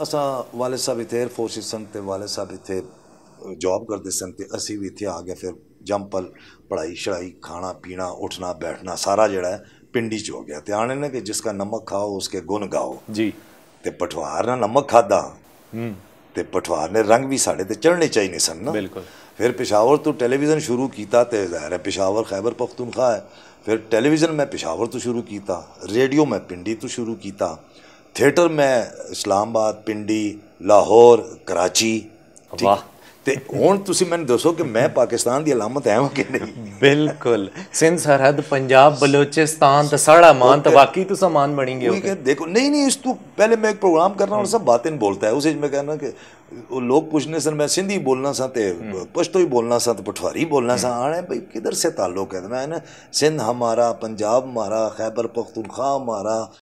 असा वाले साहब इतने एयरफोर्स सन ते साहब इतने जॉब करते सन ते असीं बी आ गए फिर जम पढ़ाई शढ़ाई खाना पीना उठना बैठना सारा जड़ा पिंडी च हो गया तो आने ने कि जिसका नमक खाओ उसके गुण गाओ जी तो पठवार ने नमक खादा हम्म। तो पठवार ने रंग भी साढ़े ते चढ़ने चाहिए सन ना बिल्कुल फिर पेशावर तो टेलीविज़न शुरू किया तो ज़ाहिर है पेशावर खैबर पख्तूनखा है फिर टेलीविज़न में पिशावर तो शुरू किया रेडियो मैं पिंडी तो शुरू किया थिएटर मैं इस्लामाबाद पिंडी लाहौर कराची वाह ਤੇ हूँ तुम ਮੈਨੂੰ दसो कि मैं पाकिस्तान की अलामत है ਕਿ ਨਹੀਂ बिल्कुल सिंध सरहद पंजाब बलोचिस्तान तो सारा मान तो बाकी तो समान बनेंगे ठीक देखो नहीं नहीं इस तू पहले मैं एक प्रोग्राम कर रहा हूँ सब बातें बोलता है उसे मैं कहना कि वो लोग पूछने सर मैं सिंधी बोलना सा तो पश्तो ही बोलना सा तो पठवारी बोलना सा हम्म। आने भाई किधर से ताल्लुक है मैं ना सिंध हमारा पंजाब हमारा खैबर पख्तूनख्वा हमारा